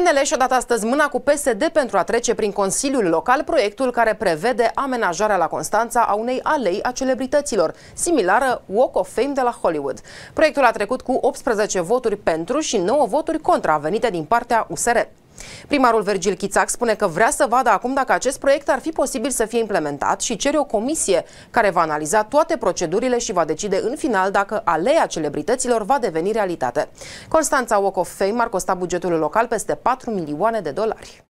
PNL și-a dat astăzi mâna cu PSD pentru a trece prin Consiliul Local proiectul care prevede amenajarea la Constanța a unei alei a celebrităților, similară Walk of Fame de la Hollywood. Proiectul a trecut cu 18 voturi pentru și 9 voturi contra, venite din partea USR. Primarul Vergil Chițac spune că vrea să vadă acum dacă acest proiect ar fi posibil să fie implementat și cere o comisie care va analiza toate procedurile și va decide în final dacă aleea celebrităților va deveni realitate. Constanța Walk of Fame ar costa bugetul local peste 4 milioane de dolari.